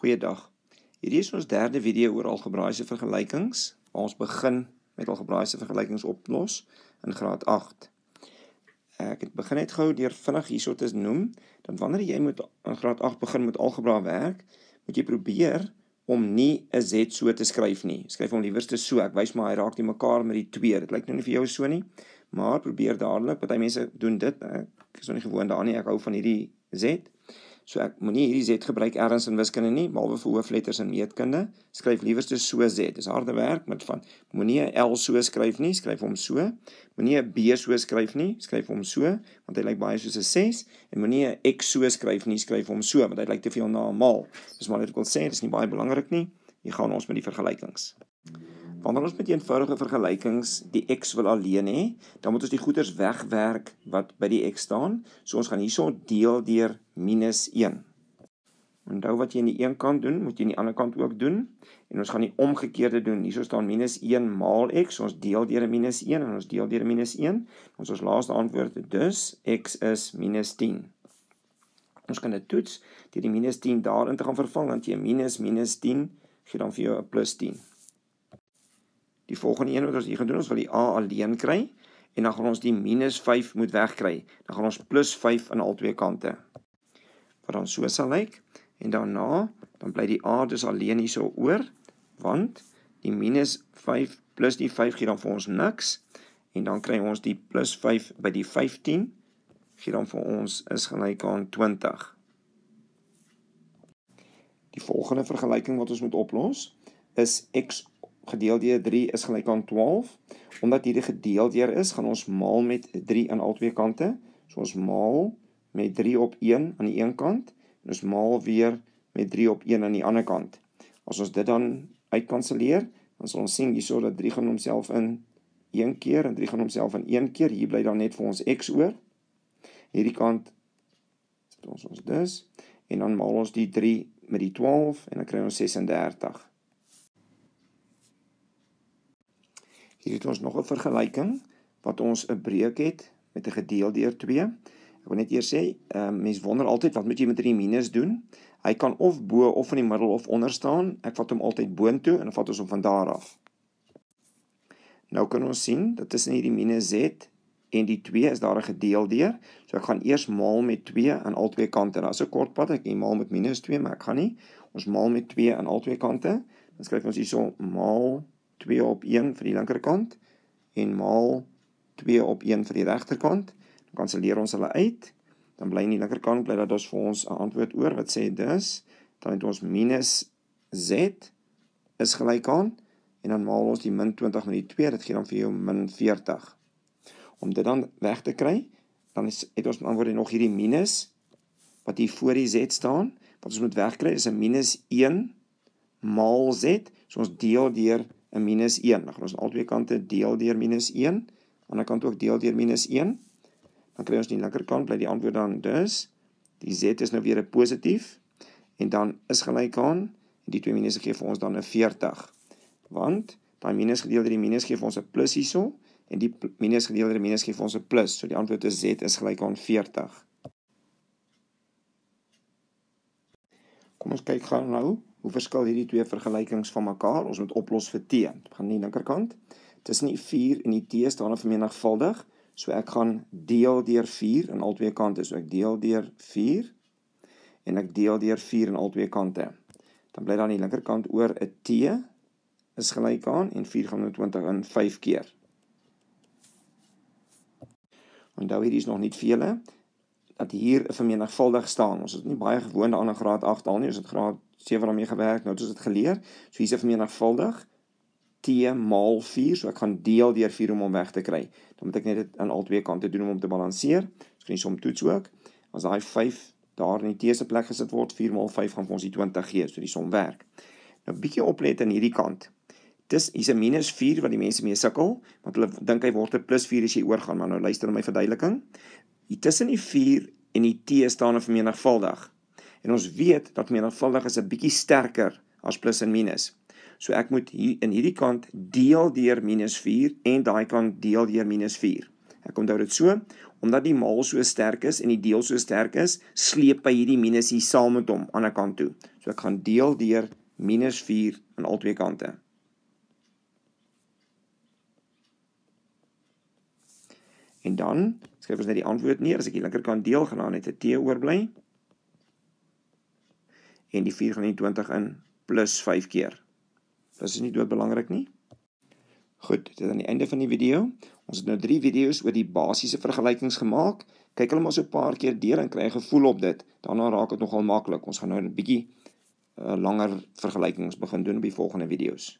Goeiedag. Hierdie is ons derde video oor algebraïese vergelykings. Ons begin met algebraïese vergelykings oplos in graad 8. Ek het begin net gou deur vinnig hierso te noem dat wanneer jy met in graad 8 begin met algebra werk, moet jy probeer om nie 'n z so te skryf nie. Skryf hom liewerste so. Ek wys maar hy raak nie mekaar met die 2. Dit lyk nou nie vir jou so nie, maar probeer dadelik. Party mense doen dit. Ek is nog nie gewoond daaraan nie. Ek hou van hierdie z. So ek moenie hierdie Z gebruik elders in wiskunde nie, behalwe vir hoofletters in meetkunde. Skryf liewer dit so Z. Dis harde werk met van. Moenie 'n L so skryf nie, skryf hom so. Moenie 'n B so skryf nie, skryf hom so, want hy lyk baie soos 'n 6 en moenie 'n X so skryf nie, skryf hom so, want hy lyk te veel na 'n maal. Dis maar net om te sê, dit is nie baie belangrik nie. Jy gaan ons met die vergelykings. Hmm. Wanneer ons met eenvoudige vergelykings die x wil alleen hê, dan moet ons die goeders wegwerk wat by die x staan. So ons gaan hierso deel deur -1. Onthou wat jy aan die een kant doen, moet jy aan die ander kant ook doen. En ons gaan die omgekeerde doen. Hierso staan -1 maal x, ons deel deur -1 en ons deel deur -1. Ons ons laaste antwoord is dus x is -10 ons kan dit toets deur die -10 daarin te gaan vervang want jy minus minus 10 gee dan vir jou 'n +10 Die volgende een wat ons hier gaan doen, ons wil die a alleen kry en dan gaan ons die minus 5 moet wegkry. Dan gaan ons plus 5 aan albei kante. Wat dan so sal lyk en daarna dan bly die a dus alleen hierso oor want die minus 5 plus die 5 gee dan vir ons niks en dan kry ons die plus 5 by die 15 gee dan vir ons is gelyk aan 20. Die volgende vergelyking wat ons moet oplos is x gedeel deur 3 is gelyk aan 12. Omdat hierdie gedeel deur is, gaan ons maal met 3 aan albei kante. So ons maal met 3 op 1 aan die een kant en ons maal weer met 3 op 1 aan die ander kant. As ons dit dan uitkanselleer, dan sal ons sien hierso dat 3 gaan homself in een keer en 3 gaan homself in een keer. Hier bly dan net vir ons x oor. Hierdie kant sit ons ons dus en dan maal ons die 3 met die 12 en dan kry ons 36. Hier het ons nog 'n vergelyking wat ons 'n breuk het met 'n gedeel deur 2. Ek wil net eers sê, ehm uh, mens wonder altyd wat moet jy met hierdie minus doen? Hy kan of bo of in die middel of onder staan. Ek vat hom altyd boontoe en dan vat ons hom van daar af. Nou kan ons sien dat tussen hierdie minus z en die 2 is daar 'n gedeel deur. So ek gaan eers maal met 2 aan albei kante. Daar's 'n kort pad ek maal met minus 2, maar ek gaan nie. Ons maal met 2 aan albei kante. Dan skryf ons hierso maal 2 op 1 vir die linkerkant en maal 2 op 1 vir die regterkant. Dan kanselleer ons hulle uit. Dan bly in die linkerkant bly dat ons vir ons 'n antwoord oor wat sê dus dan het ons minus z is gelyk aan en dan maal ons die min 20 met die 2, dit gee dan vir jou min 40. Om dit dan weg te kry, dan is, het ons antwoord nog hierdie minus wat hier voor die z staan, wat ons moet wegkry is 'n minus 1 maal z, so ons deel deur 'n minus 1. Dan gaan ons aan albei kante deel deur minus 1. Aan die ander kant ook deel deur minus 1. Dan kry ons die linkerkant bly die antwoord dan dus die z is nou weer 'n positief en dan is gelyk aan die 2 minus gee vir ons dan 'n 40. Want daai minus gedeel deur die minus gee vir ons 'n plus hierso en die minus gedeel deur die minus gee vir ons 'n plus. So die antwoord is z is gelyk aan 40. Kom ons kyk gou nou Hoe verskil hierdie twee vergelykings van mekaar? Ons moet oplos vir T. Ek gaan nie linkerkant. Tussen die 4 en die T staan 'n vermenigvuldig. So ek gaan deel deur 4 aan albei kante. So ek deel deur 4 en ek deel deur 4 aan albei kante. Dan bly dan die linkerkant oor 'n T is gelyk aan en 4 gaan met nou 20 in 5 keer. Onthou hierdie is nog nie vir julle dat hier 'n vermenigvuldig staan. Ons is nie baie gewoond aan 'n graad 8 taal nie, ons het graad 7 daarmee gewerk, nou het ons dit geleer. So hier's 'n vermenigvuldig t maal 4, so ek kan deel deur 4 om hom weg te kry. Dan moet ek net dit aan albei kante doen om hom te balanseer. Ons kan die som toets ook. As daai 5 daar in die teëse plek gesit word, 4 maal 5 gaan vir ons die 20 gee, so die som werk. Nou bietjie oplet aan hierdie kant. Dis is 'n minus 4 wat die mense mee sukkel, want hulle dink hy word 'n plus 4 as jy oorgaan, maar nou luister na my verduideliking. Hier tussen die 4 en die T staan vir menigvuldig. En ons weet dat menigvuldig is 'n bietjie sterker as plus en minus. So ek moet hier in hierdie kant deel deur -4 en daai kant deel deur -4. Ek onthou dit so omdat die maal so sterk is en die deel so sterk is, sleep hy hierdie minus hier saam met hom aan die ander kant toe. So ek gaan deel deur -4 aan albei kante. En dan skryf ons net die antwoord neer. As ek die linkerkant deel gaan dan net 'n t oorbly. En die 4 gaan nie 20 in plus 5 keer. Dit is nie dood belangrik nie. Goed, dit is aan die einde van die video. Ons het nou 3 video's oor die basiese vergelykings gemaak. Kyk hulle maar so 'n paar keer deur en kry 'n gevoel op dit. Daarna raak dit nogal maklik. Ons gaan nou 'n bietjie uh, langer vergelykings begin doen op die volgende video's.